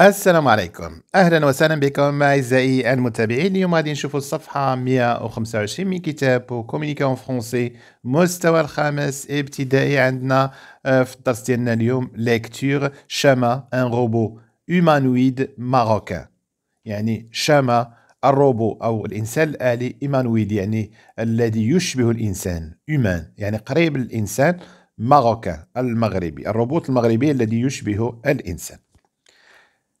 السلام عليكم اهلا وسهلا بكم اعزائي المتابعين اليوم غادي نشوفوا الصفحه 125 من كتاب كومونيكاسيون فرونسي مستوى الخامس ابتدائي عندنا آه، في الدرس ديالنا اليوم ليكتور شاما ان روبو هومانويد ماروكا يعني شاما الروبو او الانسان الالي ايمانويد يعني الذي يشبه الانسان هومان يعني قريب للانسان ماروكا المغربي الروبوت المغربي الذي يشبه الانسان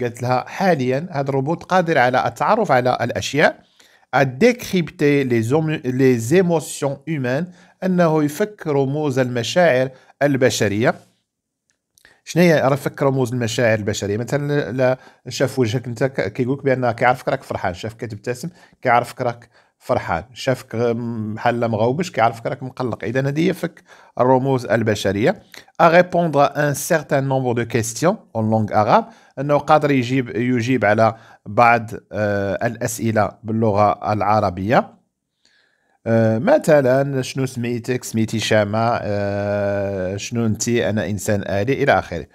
قالت لها حاليا هذا الروبوت قادر على التعرف على الاشياء ديكريبتي لي زيموسيون هيومان انه يفك رموز المشاعر البشريه شنو هي رفك رموز المشاعر البشريه مثلا شاف وجهك انت كيقول لك بان كيعرفك راك فرحان شافك كتبتسم كيعرفك راك فرحان شافك بحال مغوبش كيعرفك راك مقلق اذا هذه هي فك الرموز البشريه ا ريبوندر ان سيرتان نومبر دو كيستيون اون لونغ اغاب انه قادر يجيب يجيب على بعض آه الاسئله باللغه العربيه آه مثلا شنو سميتك سميتي شامه آه شنو انت انا انسان الي الى اخره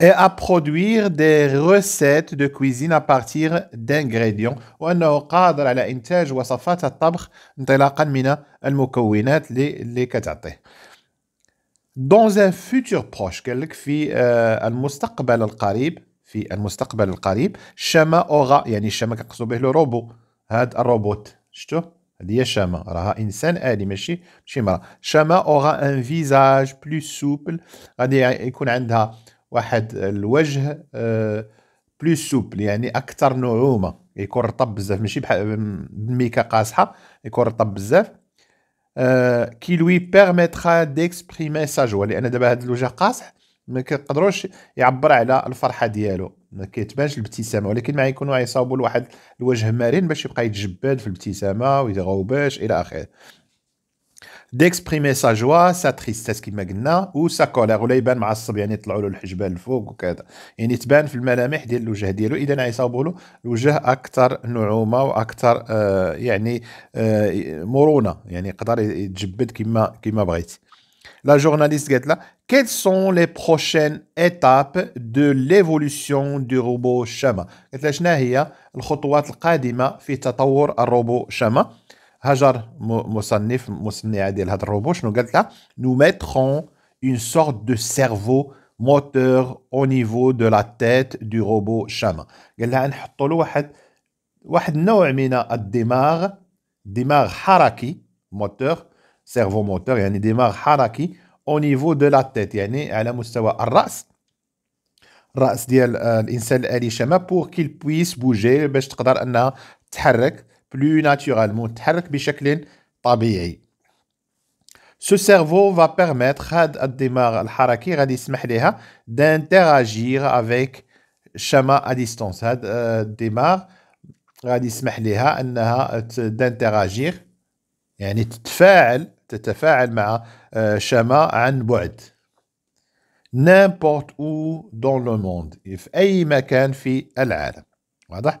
et à produire des recettes de cuisine à partir d'ingrédients وأنه قادر على إنتاج وصفات الطبخ انطلاقا من المكونات اللي اللي كتعطيه dans un futur proche قالك في المستقبل القريب في المستقبل القريب شما اوغا يعني شما كنقصدو به لو روبو الروبوت شفتو هذه هي شما راها انسان الي ماشي ماشي مرا شما اوغا ان فيزاج بلو سوبل غادي يكون عندها واحد الوجه بلو آه، سوبل يعني اكثر نعومه يكون رطب بزاف ماشي بحال بالميكا قاصحه يكون رطب بزاف كي لوي بيرميترا ديكسبريمي سا جوا لان دابا هذا الوجه قاصح ما كيقدروش يعبر على الفرحه ديالو ما كيتبانش الابتسامه ولكن مع يكونوا يصاوبوا لواحد الوجه مرن باش يبقى يتجبد في الابتسامه ويغوباش الى اخره ديكسبريمي سا جوا سا تريستيس كيما قلنا و سا كولير ولا يبان مع الصب يعني يطلعوا له الحجبان الفوق وكذا يعني تبان في الملامح ديال الوجه ديالو اذا يصاوبوا له الوجه اكثر نعومه واكثر آه يعني آه مرونه يعني يقدر يتجبد كيما كيما بغيتي لا جورناليست قالت لها Quelles sont les prochaines étapes de l'évolution du robot Shama? قالت لها شناهي الخطوات القادمة في تطور الروبو شما؟ هاجر مصنف مصنعه ديال هاد الروبو شنو قالت لها نو ميترون اون سورت دو سيرفو موتور او نيفو دو لا تيت دو روبو شاما قال لها نحطوا له واحد واحد النوع من الدماغ دماغ حركي موتور سيرفو موتور يعني دماغ حركي او نيفو دو لا تيت يعني على مستوى الراس الراس ديال الانسان الالي شاما بور كيل بويس بوجي باش تقدر انها تحرك بلو ناتورالمون تحرك بشكل طبيعي سو سيرفو فا بيرميتر هاد الدماغ الحركي غادي يسمح ليها دانتيراجير افيك شما ا ديستونس هاد الدماغ غادي يسمح ليها انها دانتيراجير يعني تتفاعل تتفاعل مع euh, شما عن بعد نيمبورت او دون لو موند في اي مكان في العالم واضح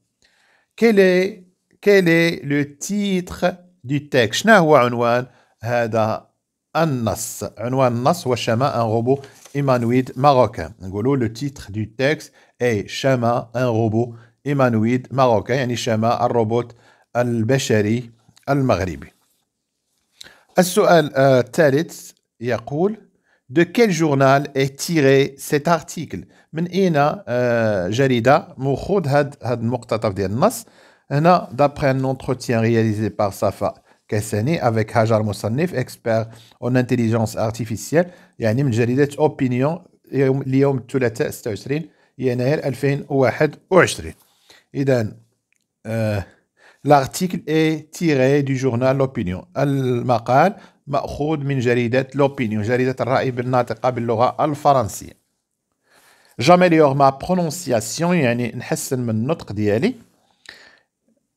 quel est, quel est le titre du texte شنو هو عنوان هذا النص عنوان النص هو شما ان روبو ايمانويد ماروكان نقولوا لو تيتر دو تيكست اي شما ان روبو ايمانويد ماروكان يعني شما الروبوت البشري المغربي السؤال الثالث euh, يقول de quel journal est tiré cet article من اين جريده مخوض هاد هاد المقتطف ديال النص هنا d'après un entretien réalisé par Safa Kassani avec Hajar Moussannif expert en intelligence artificielle يعني من جريده اوبينيون اليوم الثلاثاء 26 يناير 2021 اذا L'article est tiré du journal L'Opinion. Al-Maqal, مأخوذ من جريدة لوبينيون جريدة الرأي بالناطقة باللغة الفرنسية جاميليور ما برونونسياسيون يعني نحسن من النطق ديالي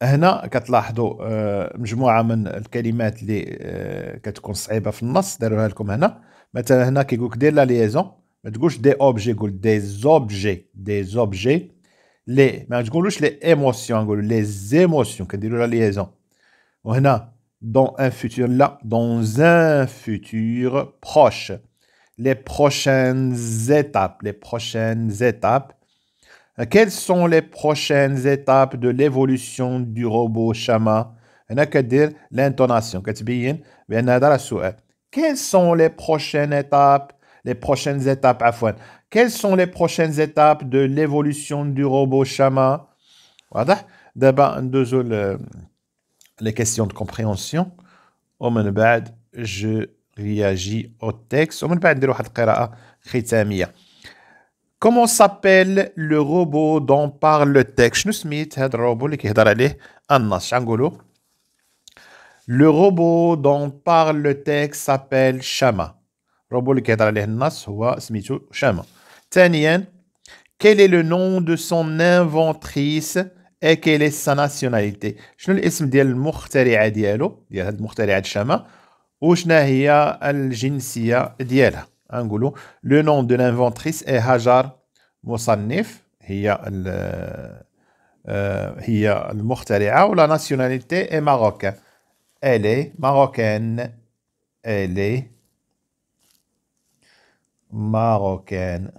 هنا كتلاحظوا آه، مجموعه من الكلمات اللي آه، كتكون صعيبه في النص داروها لكم هنا مثلا هنا كيقولك دير لا ليزون ما تقولش دي اوبجي قول دي زوبجي دي زوبجي لي ما تقولوش لي ايموسيون نقولوا لي زيموسيون كديروا لا ليزون وهنا dans un futur là, dans un futur proche. Les prochaines étapes, les prochaines étapes. Quelles sont les prochaines étapes de l'évolution du robot Shama l'intonation. Quelles sont les prochaines étapes les prochaines étapes, faire Quelles sont les prochaines étapes de l'évolution du robot Shama? Voilà. D'abord, euh, les questions de compréhension ومن بعد je réagis au texte ومن بعد ندير واحد القراءة ختامية Comment s'appelle le robot dont parle le texte شنو سميت هذا الروبو اللي كيهضر عليه النص شنقولوا Le robot dont parle le texte s'appelle Shama. الروبو اللي كيهضر عليه النص هو سميتو شاما. ثانيا quel est le nom de son inventrice سا ناسيوناليتي شنو الاسم ديال المخترعه ديالو ديال هاد المخترعه الشامه وشنا هي الجنسيه ديالها غنقولو لو نوم دو لانفونتريس اي هاجر مصنف هي آه، هي المخترعه ولا ناسيوناليتي اي ماروكان الي ماروكان الي ماروكان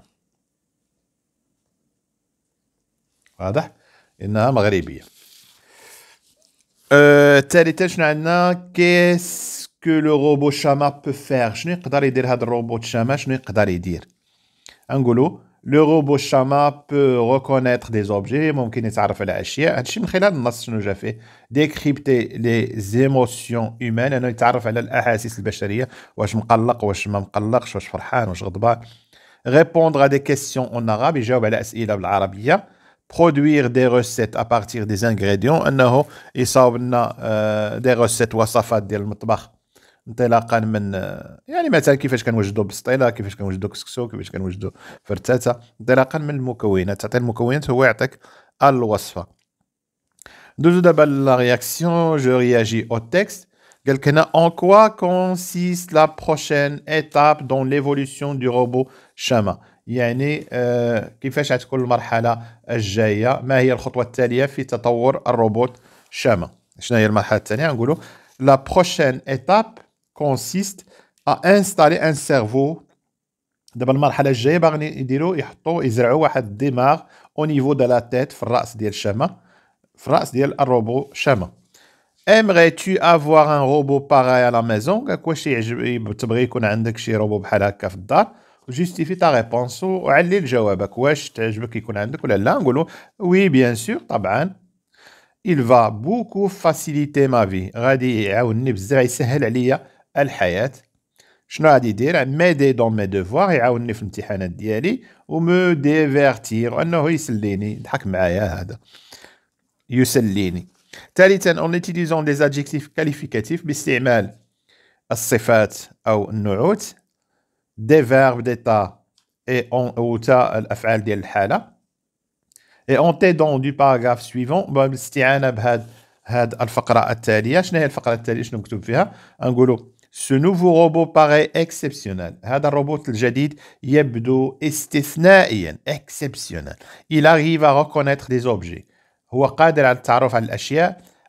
واضح انها مغربيه أه، ثالثا شنو عندنا كيس كو لو روبو شاما بو فير شنو يقدر يدير هذا الروبوت شاما شنو يقدر يدير نقولوا لو روبو شاما بو ريكونيتر دي زوبجي ممكن يتعرف على اشياء هادشي من خلال النص شنو جا فيه ديكريبتي لي زيموسيون هيومان انه يتعرف على الاحاسيس البشريه واش مقلق واش ما مقلقش واش فرحان واش غضبان ريبوندغ ا دي كيسيون اون عربي يجاوب على اسئله بالعربيه produire des recettes à partir des ingrédients انه يصاوبنا دي recettes وصفات ديال المطبخ انطلاقا من يعني مثلا كيفاش كنوجدوا كيفاش كنوجدوا كيفاش كنوجدوا من المكونات تعطي المكونات هو يعطيك الوصفه دابا لا رياكسيون جو رياجي او تيكست en quoi consiste la prochaine étape dans l'évolution du robot Shama يعني آه، كيفاش غتكون المرحله الجايه ما هي الخطوه التاليه في تطور الروبوت شاما شنو هي المرحله الثانيه نقولوا لا بروشين ايتاب كونسيست ا انستالي ان سيرفو دابا المرحله الجايه باغي يديروا يحطوا يزرعوا واحد الدماغ او نيفو دو لا تيت في الراس ديال شاما في الراس ديال الروبو شاما aimerais-tu avoir un robot pareil à la maison واش يعجب تبغي يكون عندك شي روبو بحال هكا في الدار جيستيفي تا ريبونس وعلل جوابك واش تعجبك يكون عندك ولا لا نقولوا وي بيان سور طبعا il va beaucoup faciliter ma vie غادي يعاونني بزاف يسهل عليا الحياه شنو غادي يدير ميدي دون مي دوفوار يعاونني في الامتحانات ديالي ومو ديفيرتير انه يسليني يضحك معايا هذا يسليني ثالثا اون utilisant دي ادجيكتيف كاليفيكاتيف باستعمال الصفات او النعوت des verbes d'état et on ôta l'affaire de l'hala. Et en t'aidant du paragraphe suivant, on va s'tiana bhad had al-faqra at-taliya. Chne hai al-faqra at-taliya, chne m'ktoub fiha. En gulo, ce nouveau robot paraît exceptionnel. Had al-robot al-jadid yebdo istithnaïen, exceptionnel. Il arrive à reconnaître des objets. est capable al-ta'arof al-ashiya.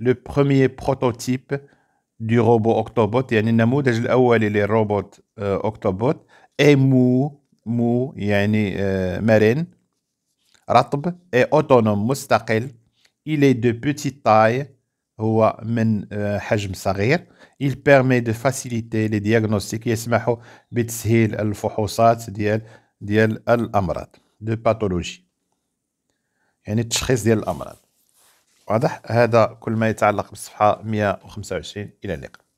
لو بروميي بروتوتيب دو روبو اوكتوبوت يعني النموذج الاولي للروبوت اوكتوبوت اي مو مو يعني مرن رطب اي اوتونوم مستقل الي دو بوتي تاي هو من حجم صغير il permet de faciliter les diagnostics يسمح بتسهيل الفحوصات ديال ديال الامراض دو باثولوجي يعني التشخيص ديال الامراض واضح هذا كل ما يتعلق بالصفحه 125 الى اللقاء